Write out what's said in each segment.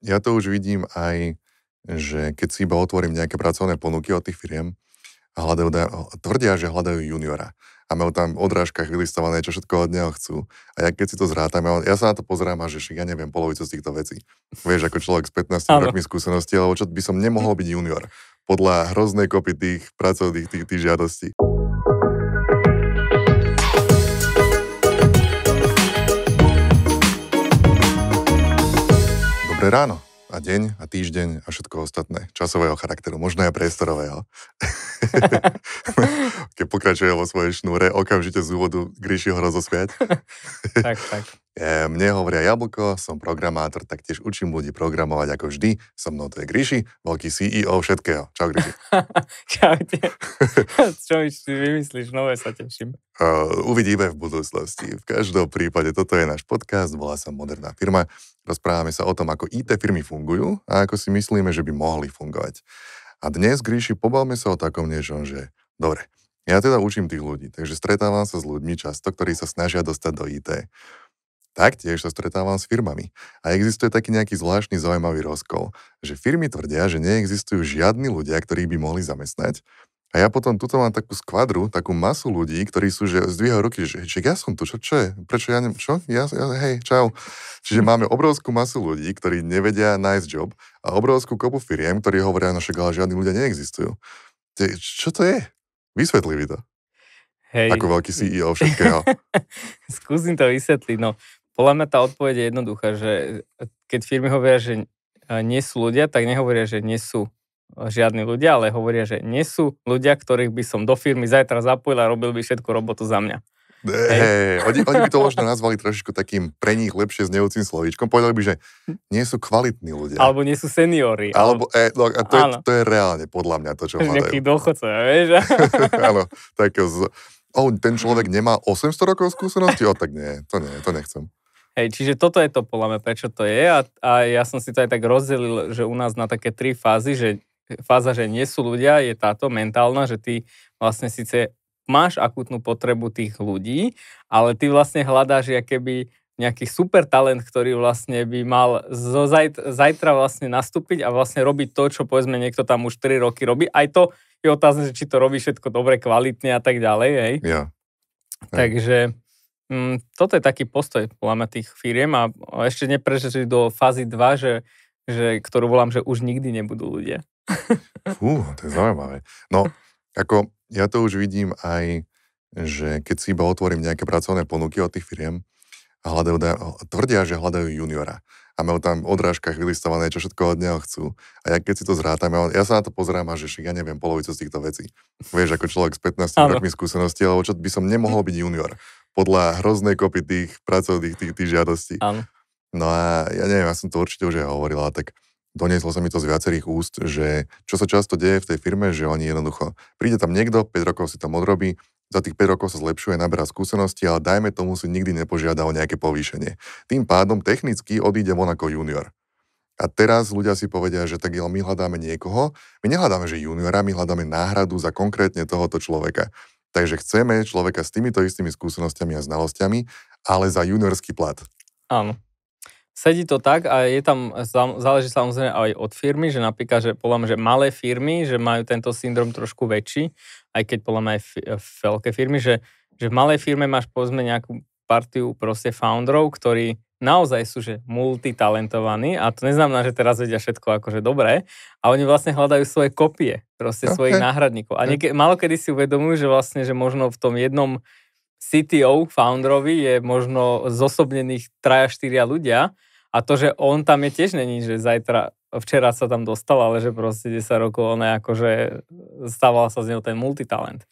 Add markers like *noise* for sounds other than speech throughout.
Ja to už vidím aj, že keď si iba otvorím nejaké pracovné ponuky od tých firiem, hľadajú, tvrdia, že hľadajú juniora a majú tam odrážkach vylistované, čo všetko od neho chcú. A ja keď si to zrátam, ja, ja sa na to pozerám a že ja neviem polovicu z týchto vecí. Vieš, ako človek s 15 rokmi skúsenosti, alebo čo by som nemohol byť junior podľa hroznej kopy tých pracovných tých, tých žiadostí. Dobré ráno a deň a týždeň a všetko ostatné časového charakteru, možno aj priestorového. *laughs* Keď pokračuje vo svojej šnúre, okamžite z úvodu Gríši ho rozosmiať. *laughs* tak, tak. *laughs* Eh, mne hovoria Jablko, som programátor, tak tiež učím ľudí programovať ako vždy. So mnou to je Gríši, veľký CEO všetkého. Čau Gríši. Čaute. Čo mi vymyslíš, nové sa teším. Uh, uvidíme v budúcnosti. V každom prípade toto je náš podcast, volá sa Moderná firma. Rozprávame sa o tom, ako IT firmy fungujú a ako si myslíme, že by mohli fungovať. A dnes, Gríši, pobavme sa o takom niečom, že dobre, ja teda učím tých ľudí, takže stretávam sa s ľuďmi často, ktorí sa snažia dostať do IT. Taktiež sa stretávam s firmami a existuje taký nejaký zvláštny zaujímavý rozkol, že firmy tvrdia, že neexistujú žiadni ľudia, ktorí by mohli zamestnať, a ja potom tuto mám takú skvadru, takú masu ľudí, ktorí sú, že zdvíhajú ruky, že, že ja som tu, čo, čo je? Prečo ja neviem, čo? Ja, ja, hej, čau. Čiže máme obrovskú masu ľudí, ktorí nevedia nájsť job a obrovskú kopu firiem, ktorí hovoria, na no, však ale žiadni ľudia neexistujú. Čo to je? Vysvetli mi to. Hej. Ako veľký CEO všetkého. *laughs* Skúsim to vysvetliť. No, podľa mňa tá odpoveď je jednoduchá, že keď firmy hovoria, že nie sú ľudia, tak nehovoria, že nie sú žiadni ľudia, ale hovoria, že nie sú ľudia, ktorých by som do firmy zajtra zapojil a robil by všetku robotu za mňa. Hey, oni, oni by to možno nazvali trošičku takým pre nich lepšie znejúcim slovíčkom. Povedali by, že nie sú kvalitní ľudia. Alebo nie sú seniory. Alebo, alebo e, no, a to, je, to je reálne podľa mňa to, čo hľadajú. Nejaký dochodca, vieš? *laughs* áno, tak z, oh, ten človek nemá 800 rokov skúsenosti? O, tak nie, to nie, to nechcem. Hej, čiže toto je to podľa mňa, prečo to je a, a ja som si to aj tak rozdelil, že u nás na také tri fázy, že fáza, že nie sú ľudia, je táto mentálna, že ty vlastne síce máš akutnú potrebu tých ľudí, ale ty vlastne hľadáš keby nejaký super talent, ktorý vlastne by mal zo zajt, zajtra vlastne nastúpiť a vlastne robiť to, čo povedzme niekto tam už 3 roky robí. Aj to je otázne, či to robí všetko dobre, kvalitne a tak ďalej. Hej? Ja. Takže m, mm, toto je taký postoj poľa tých firiem a ešte neprežiť do fázy 2, že že, ktorú volám, že už nikdy nebudú ľudia. Fú, to je zaujímavé. No, ako ja to už vidím aj, že keď si iba otvorím nejaké pracovné ponuky od tých firiem, hľadajú, tvrdia, že hľadajú juniora a majú tam odrážkach vylistované, čo všetko od neho chcú. A ja keď si to zrátam, ja, ja sa na to pozerám a že ja neviem polovicu z týchto vecí. Vieš, ako človek s 15 rokmi skúsenosti, alebo čo by som nemohol byť junior podľa hroznej kopy tých pracovných tých, tých žiadostí. Ano. No a ja neviem, ja som to určite už aj hovoril, tak donieslo sa mi to z viacerých úst, že čo sa často deje v tej firme, že oni jednoducho, príde tam niekto, 5 rokov si tam odrobí, za tých 5 rokov sa zlepšuje, naberá skúsenosti, ale dajme tomu si nikdy nepožiada o nejaké povýšenie. Tým pádom technicky odíde on ako junior. A teraz ľudia si povedia, že tak my hľadáme niekoho, my nehľadáme, že juniora, my hľadáme náhradu za konkrétne tohoto človeka. Takže chceme človeka s týmito istými skúsenostiami a znalosťami, ale za juniorský plat. Áno sedí to tak a je tam, záleží samozrejme aj od firmy, že napríklad, že podľa že malé firmy, že majú tento syndrom trošku väčší, aj keď podľa aj eh, veľké firmy, že, že v malej firme máš povedzme nejakú partiu proste founderov, ktorí naozaj sú že multitalentovaní a to neznamená, že teraz vedia všetko akože dobré a oni vlastne hľadajú svoje kopie, proste okay. svojich náhradníkov. A niek- malokedy si uvedomujú, že vlastne, že možno v tom jednom CTO, founderovi je možno zosobnených traja, štyria ľudia a to, že on tam je tiež není, že zajtra, včera sa tam dostal, ale že proste 10 rokov on je akože stával sa z neho ten multitalent.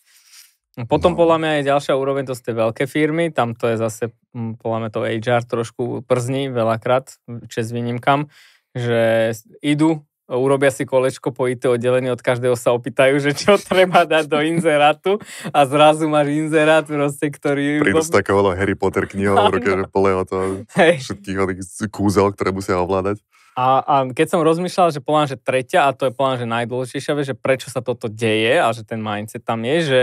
Potom no. podľa mňa je ďalšia úroveň, to sú tie veľké firmy, tam to je zase hm, podľa mňa to HR trošku przní veľakrát, čes výnimkam, že idú urobia si kolečko po IT oddelení, od každého sa opýtajú, že čo treba dať do inzerátu a zrazu máš inzerát proste, ktorý... Prídu z takého Harry Potter knihov, že plného toho hey. všetkých kúzel, ktoré musia ovládať. A, a keď som rozmýšľal, že poviem, že tretia, a to je poviem, že najdôležitejšia že prečo sa toto deje a že ten mindset tam je, že,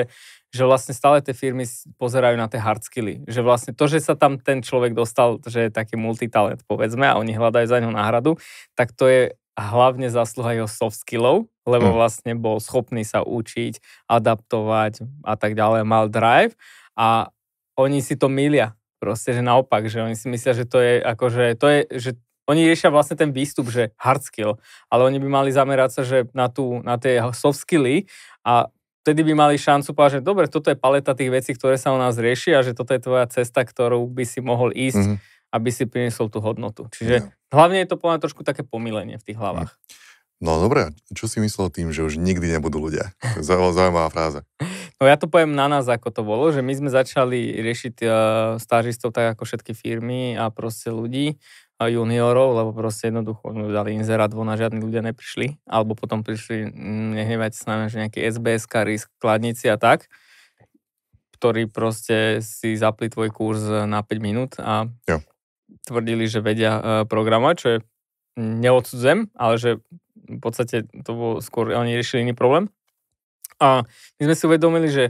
že vlastne stále tie firmy pozerajú na tie hard skilly. Že vlastne to, že sa tam ten človek dostal, že je taký multitalent, povedzme, a oni hľadajú za ňou náhradu, tak to je a hlavne zasluha jeho soft skillov, lebo mm. vlastne bol schopný sa učiť, adaptovať a tak ďalej, mal drive a oni si to milia. Proste, že naopak, že oni si myslia, že to je že to je, že oni riešia vlastne ten výstup, že hard skill, ale oni by mali zamerať sa, že na, tú, na tie soft skilly a vtedy by mali šancu povedať, že dobre, toto je paleta tých vecí, ktoré sa u nás riešia a že toto je tvoja cesta, ktorú by si mohol ísť mm-hmm aby si priniesol tú hodnotu. Čiže yeah. hlavne je to poľa trošku také pomilenie v tých hlavách. Hm. No dobré, čo si myslel tým, že už nikdy nebudú ľudia? *laughs* Zaujímavá fráza. No ja to poviem na nás, ako to bolo, že my sme začali riešiť uh, stážistov tak ako všetky firmy a proste ľudí, uh, juniorov, lebo proste jednoducho sme no, dali inzerát von a žiadni ľudia neprišli. Alebo potom prišli, hm, nehnevajte sa na že nejaký SBS, risk, Kladnici a tak ktorí proste si zapli tvoj kurz na 5 minút a jo tvrdili, že vedia e, programovať, čo je neodsudzem, ale že v podstate to bolo skôr, oni riešili iný problém. A my sme si uvedomili, že,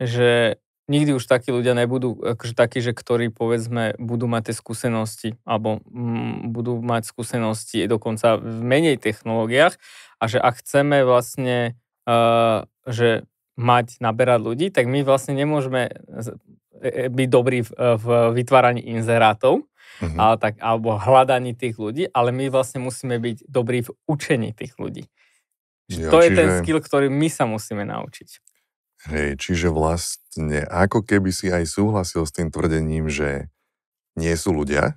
že nikdy už takí ľudia nebudú, akože takí, že ktorí povedzme budú mať tie skúsenosti alebo m, mm, budú mať skúsenosti dokonca v menej technológiách a že ak chceme vlastne uh, že mať, naberať ľudí, tak my vlastne nemôžeme e, byť dobrí v, v vytváraní inzerátov, mm-hmm. ale tak, alebo hľadaní tých ľudí, ale my vlastne musíme byť dobrí v učení tých ľudí. Ja, to čiže... je ten skill, ktorý my sa musíme naučiť. Hej, čiže vlastne ako keby si aj súhlasil s tým tvrdením, že nie sú ľudia,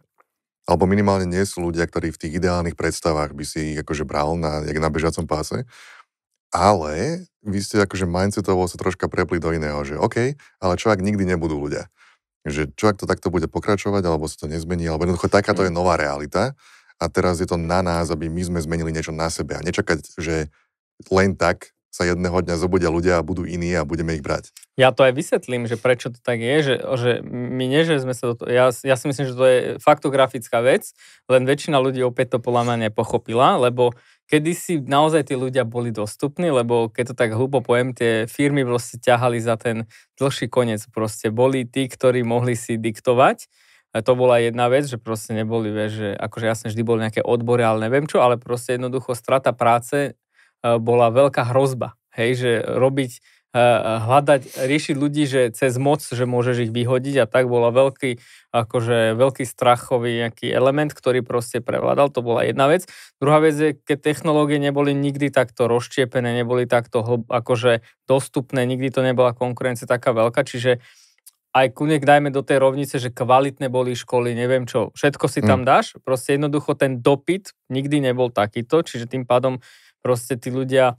alebo minimálne nie sú ľudia, ktorí v tých ideálnych predstavách by si ich akože bral na, jak na bežacom páse, ale vy ste akože mindsetovo sa troška prepli do iného, že OK, ale čo ak nikdy nebudú ľudia? že čo ak to takto bude pokračovať, alebo sa to nezmení, alebo jednoducho takáto je mm. nová realita a teraz je to na nás, aby my sme zmenili niečo na sebe a nečakať, že len tak sa jedného dňa zobudia ľudia a budú iní a budeme ich brať. Ja to aj vysvetlím, že prečo to tak je, že, že my nie, že sme sa do toho, ja, ja si myslím, že to je faktografická vec, len väčšina ľudí opäť to podľa mňa nepochopila, lebo kedysi naozaj tí ľudia boli dostupní, lebo keď to tak hlubo poviem, tie firmy proste ťahali za ten dlhší koniec. Proste boli tí, ktorí mohli si diktovať. A to bola jedna vec, že proste neboli, vieš, že akože jasne vždy boli nejaké odbory, ale neviem čo, ale proste jednoducho strata práce Eh, bola veľká hrozba. Hej, že robiť, eh, eh, hľadať, riešiť ľudí, že cez moc, že môžeš ich vyhodiť a tak bola veľký, akože veľký strachový nejaký element, ktorý proste prevládal, to bola jedna vec. Druhá vec je, keď technológie neboli nikdy takto rozštiepené, neboli takto akože dostupné, nikdy to nebola konkurencia taká veľká, čiže aj kunek dajme do tej rovnice, že kvalitné boli školy, neviem čo, všetko si tam mm. dáš, proste jednoducho ten dopyt nikdy nebol takýto, čiže tým pádom uh, proste tí ľudia,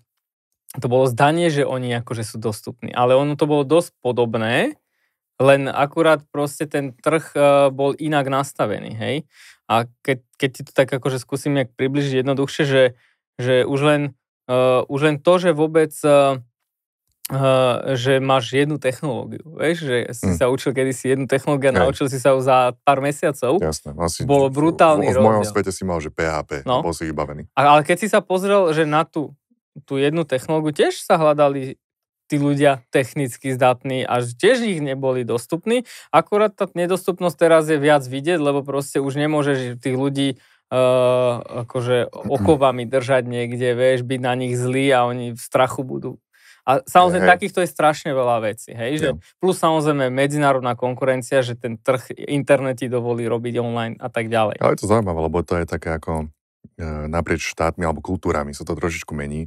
to bolo zdanie, že oni akože sú dostupní. Ale ono to bolo dosť podobné, len akurát proste ten trh e, bol inak nastavený, hej. A keď, keď ti to tak akože skúsim nejak približiť jednoduchšie, že, že už, len, uh, už len to, že vôbec uh, Uh, že máš jednu technológiu, vieš, že si mm. sa učil kedysi jednu technológiu a Hej. naučil si sa ju za pár mesiacov. Jasné, asi. Bolo brutálny v, v, v mojom rozdiel. svete si mal, že PHP, no. bol si vybavený. A, ale keď si sa pozrel, že na tú, tú jednu technológiu tiež sa hľadali tí ľudia technicky zdatní a tiež ich neboli dostupní. Akurát tá nedostupnosť teraz je viac vidieť, lebo proste už nemôžeš tých ľudí uh, akože okovami držať niekde, vieš, byť na nich zlý a oni v strachu budú a samozrejme, hey. takýchto je strašne veľa vecí. Hej? Že yeah. Plus samozrejme medzinárodná konkurencia, že ten trh interneti dovolí robiť online a tak ďalej. Ale je to zaujímavé, lebo to je také ako e, naprieč štátmi alebo kultúrami sa to trošičku mení.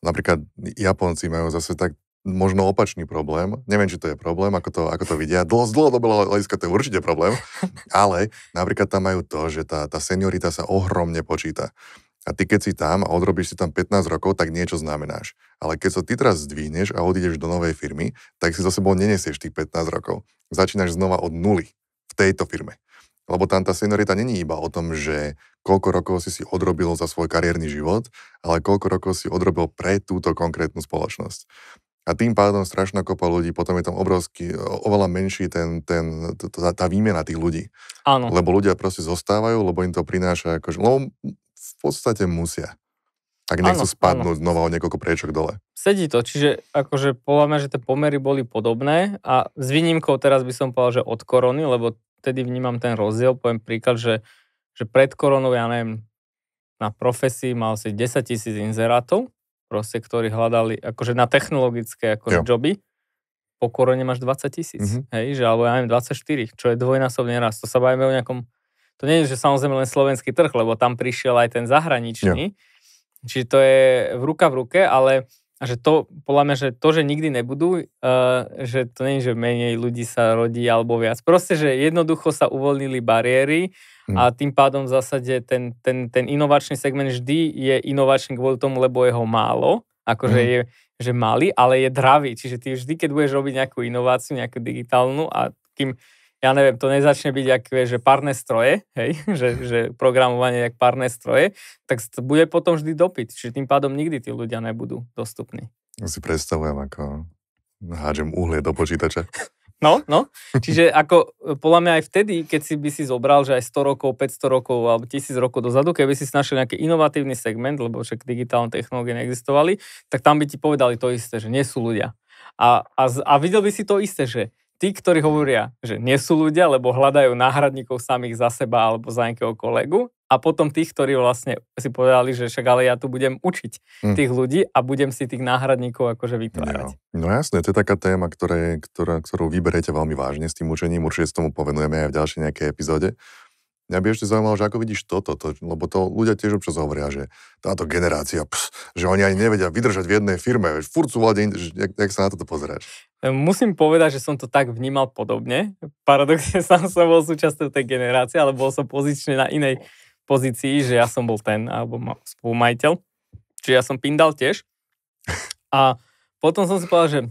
Napríklad Japonci majú zase tak možno opačný problém. Neviem, či to je problém, ako to, ako to vidia. Dlho, z dlhodobého hľadiska to je určite problém, *laughs* ale napríklad tam majú to, že tá, tá seniorita sa ohromne počíta. A ty keď si tam a odrobíš si tam 15 rokov, tak niečo znamenáš. Ale keď sa so ty teraz zdvíneš a odídeš do novej firmy, tak si za sebou nenesieš tých 15 rokov. Začínaš znova od nuly v tejto firme. Lebo tam tá seniorita není iba o tom, že koľko rokov si si odrobil za svoj kariérny život, ale koľko rokov si odrobil pre túto konkrétnu spoločnosť. A tým pádom strašná kopa ľudí, potom je tam obrovský, oveľa menší ten, ten, tá, tá výmena tých ľudí. Áno. Lebo ľudia proste zostávajú, lebo im to prináša, akože, lebo v podstate musia. Ak nechcú ano, spadnúť ano. znova o niekoľko priečok dole. Sedí to, čiže akože podľa že tie pomery boli podobné a s výnimkou teraz by som povedal, že od korony, lebo vtedy vnímam ten rozdiel, poviem príklad, že, že pred koronou, ja neviem, na profesii mal si 10 tisíc inzerátov, proste, ktorí hľadali akože na technologické akože jo. joby, po korone máš 20 tisíc, mm-hmm. hej, že alebo ja neviem, 24, čo je dvojnásobne raz. To sa bavíme o nejakom to nie je, že samozrejme len slovenský trh, lebo tam prišiel aj ten zahraničný. Yeah. Čiže to je v ruka v ruke, ale že to, podľa mňa, že to, že nikdy nebudú, uh, že to nie je, že menej ľudí sa rodí alebo viac. Proste, že jednoducho sa uvoľnili bariéry hmm. a tým pádom v zásade ten, ten, ten inovačný segment vždy je inovačný kvôli tomu, lebo je ho málo, akože hmm. je že malý, ale je dravý. Čiže ty vždy, keď budeš robiť nejakú inováciu, nejakú digitálnu a kým ja neviem, to nezačne byť jak, že párne stroje, hej, *laughs* že, že programovanie jak párne stroje, tak bude potom vždy dopyt, čiže tým pádom nikdy tí ľudia nebudú dostupní. Si predstavujem, ako hádžem uhlie do počítača. *laughs* No, no. Čiže ako e, podľa mňa aj vtedy, keď si by si zobral, že aj 100 rokov, 500 rokov alebo 1000 rokov dozadu, keby si našiel nejaký inovatívny segment, lebo však digitálne technológie neexistovali, tak tam by ti povedali to isté, že nie sú ľudia. A, a, a videl by si to isté, že tí, ktorí hovoria, že nie sú ľudia, lebo hľadajú náhradníkov samých za seba alebo za nejakého kolegu a potom tých, ktorí vlastne si povedali, že však ale ja tu budem učiť mm. tých ľudí a budem si tých náhradníkov akože vytvárať. Jo. No jasne, to je taká téma, ktoré, ktorá, ktorú vyberete veľmi vážne s tým učením, určite s tomu povenujeme aj v ďalšej nejakej epizóde. Mňa by ešte zaujímalo, že ako vidíš toto, to, lebo to ľudia tiež občas hovoria, že táto generácia, ps, že oni ani nevedia vydržať v jednej firme, furt sú vláde, jak, jak sa na toto pozeráš? E, musím povedať, že som to tak vnímal podobne. Paradoxne *laughs* sám som bol súčasťou tej generácie, ale bol som pozične na inej pozícii, že ja som bol ten, alebo spolumajiteľ. Čiže ja som pindal tiež. A potom som si povedal, že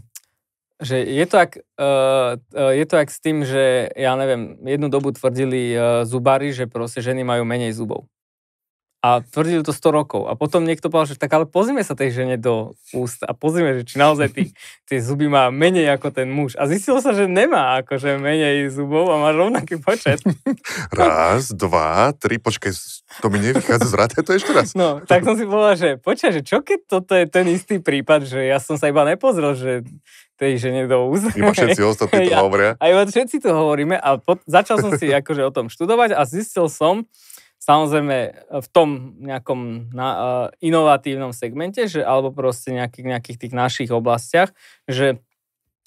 že je to, ak, uh, je to ak s tým, že ja neviem, jednu dobu tvrdili uh, zubári, že proste ženy majú menej zubov. A tvrdili to 100 rokov. A potom niekto povedal, že tak ale pozrime sa tej žene do úst a pozrime, že či naozaj tý, tie zuby má menej ako ten muž. A zistilo sa, že nemá akože menej zubov a má rovnaký počet. *laughs* Raz, dva, tri, počkaj, to mi nevychádza z to ešte raz. No, tak som si povedal, že počkaj, že čo keď toto je ten istý prípad, že ja som sa iba nepozrel, že tej žene do úst. Iba všetci *laughs* ostatní to hovoria. A, a iba všetci to hovoríme a po, začal som si akože o tom študovať a zistil som, samozrejme e, v tom nejakom na, uh, inovatívnom segmente, že, alebo proste nejakých, nejakých tých našich oblastiach, že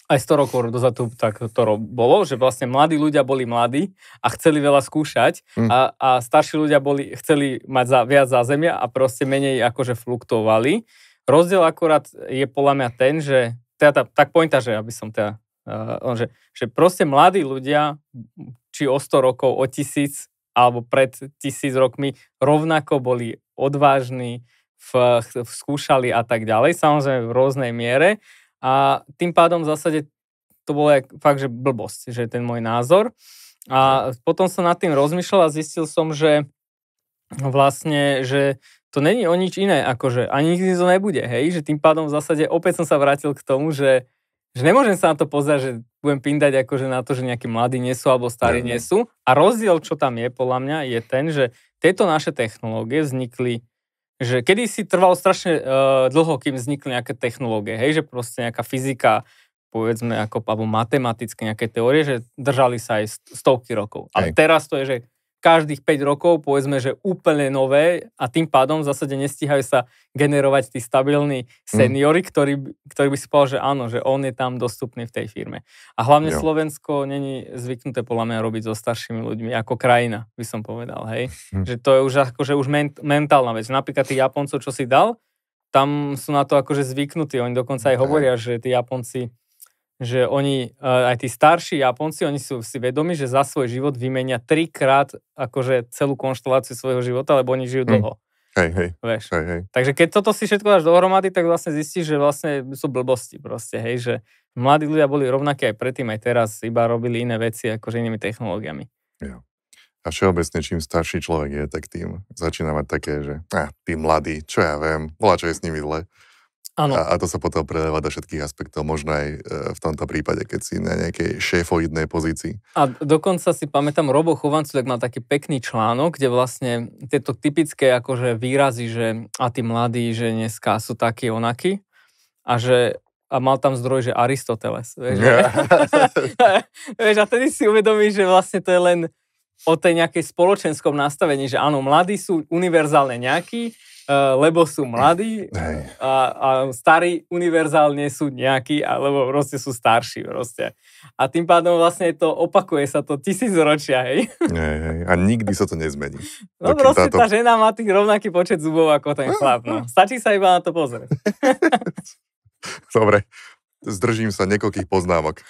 aj 100 rokov dozadu tak to bolo, že vlastne mladí ľudia boli mladí a chceli veľa skúšať mm. a, a starší ľudia boli, chceli mať za, viac zázemia a proste menej akože fluktovali. Rozdiel akurát je podľa mňa ten, že teda tá, tak pointa, že aby som teda, uh, že, že proste mladí ľudia, či o 100 rokov, o tisíc, alebo pred tisíc rokmi rovnako boli odvážni, v, v, skúšali a tak ďalej, samozrejme v rôznej miere. A tým pádom v zásade to bolo fakt, že blbosť, že ten môj názor. A potom som nad tým rozmýšľal a zistil som, že vlastne, že to není o nič iné, akože ani nikdy to nebude, hej, že tým pádom v zásade opäť som sa vrátil k tomu, že že nemôžem sa na to pozerať, že budem pindať akože na to, že nejakí mladí nie sú alebo starí nie sú. A rozdiel, čo tam je podľa mňa, je ten, že tieto naše technológie vznikli že kedy si trvalo strašne uh, dlho, kým vznikli nejaké technológie, hej, že proste nejaká fyzika, povedzme, ako, alebo matematické nejaké teórie, že držali sa aj stovky rokov. A teraz to je, že každých 5 rokov, povedzme, že úplne nové a tým pádom v zásade nestíhajú sa generovať tí stabilní mm. seniory, mm. ktorí, ktorí by si povedal, že áno, že on je tam dostupný v tej firme. A hlavne jo. Slovensko není zvyknuté podľa mňa robiť so staršími ľuďmi ako krajina, by som povedal, hej. Mm. Že to je už akože už ment, mentálna vec. Napríklad tých Japoncov, čo si dal, tam sú na to akože zvyknutí. Oni dokonca aj hovoria, že tí Japonci že oni, e, aj tí starší Japonci, oni sú si vedomi, že za svoj život vymenia trikrát akože celú konšteláciu svojho života, lebo oni žijú hm. dlho. Mm. Hej, hej. Vieš. Hej, hej. Takže keď toto si všetko dáš dohromady, tak vlastne zistíš, že vlastne sú blbosti proste, hej, že mladí ľudia boli rovnakí aj predtým, aj teraz, iba robili iné veci akože inými technológiami. Ja. A všeobecne, čím starší človek je, tak tým začína mať také, že ah, tí mladí, čo ja viem, bola čo je s nimi zle. Ano. A, a to sa potom preleva do všetkých aspektov, možno aj e, v tomto prípade, keď si na nejakej šéfoidnej pozícii. A dokonca si pamätám, Robo tak mal taký pekný článok, kde vlastne tieto typické akože výrazy, že a tí mladí, že dneska sú takí onakí a že a mal tam zdroj, že Aristoteles. Vieš, *laughs* *laughs* vieš, a tedy si uvedomíš, že vlastne to je len o tej nejakej spoločenskom nastavení, že áno, mladí sú univerzálne nejakí, Eh, lebo sú mladí a, a starí univerzálne sú nejakí, alebo proste sú starší proste. A tým pádom vlastne to opakuje sa to ročia. hej. hej, hej. A nikdy sa to nezmení. No Dokým proste táto... tá žena má tých rovnaký počet zubov ako ten chlap, no. *laughs* Stačí sa iba na to pozrieť. *laughs* Dobre, zdržím sa niekoľkých poznámok.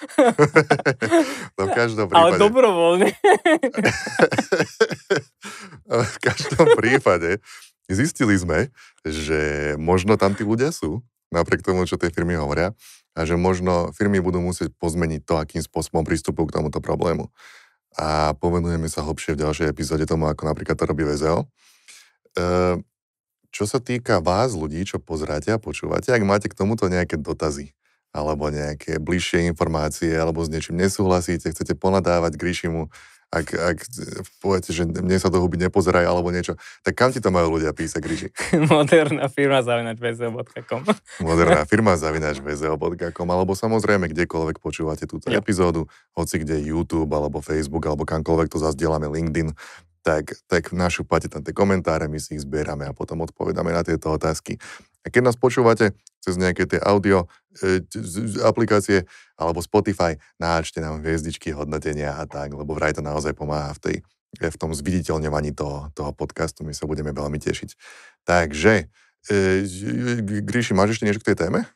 *laughs* no, v každom prípade... Ale dobrovoľne. v každom prípade zistili sme, že možno tam tí ľudia sú, napriek tomu, čo tie firmy hovoria, a že možno firmy budú musieť pozmeniť to, akým spôsobom prístupu k tomuto problému. A povenujeme sa hlbšie v ďalšej epizóde tomu, ako napríklad to robí VZO. E, čo sa týka vás, ľudí, čo pozráte a počúvate, ak máte k tomuto nejaké dotazy, alebo nejaké bližšie informácie, alebo s niečím nesúhlasíte, chcete ponadávať Gríšimu, ak, ak poviete, že mne sa do huby nepozeraj alebo niečo, tak kam ti to majú ľudia písať, Gríži? *laughs* Moderná firma zavinač vzo.com *laughs* Moderná firma zavinač alebo samozrejme kdekoľvek počúvate túto yep. epizódu, hoci kde YouTube alebo Facebook alebo kamkoľvek to zazdielame LinkedIn, tak, tak našu tam tie komentáre, my si ich zbierame a potom odpovedáme na tieto otázky. A keď nás počúvate cez nejaké tie audio e, aplikácie alebo Spotify, náčte nám hviezdičky, hodnotenia a tak, lebo vraj to naozaj pomáha v, tej, v tom zviditeľňovaní toho, toho podcastu. My sa budeme veľmi tešiť. Takže, e, e Gríši, máš ešte niečo k tej téme?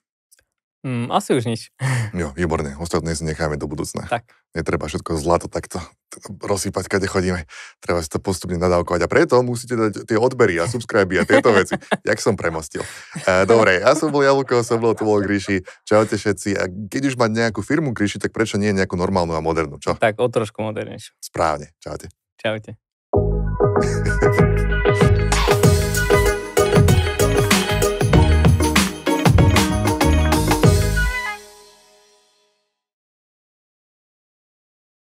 Mm, asi už nič. *laughs* Jo, výborne. Ostatné si necháme do budúcna. Tak. Netreba všetko zlato takto rozsýpať, kade chodíme. Treba si to postupne nadávkovať a preto musíte dať tie odbery a subscribe a tieto veci. *laughs* Jak som premostil. E, dobre, ja som bol Jablko, som bol tu bol Gríši. Čaute všetci. A keď už má nejakú firmu Gríši, tak prečo nie nejakú normálnu a modernú? Čo? Tak o trošku modernejšiu. Správne. Čaute. Čaute. *laughs*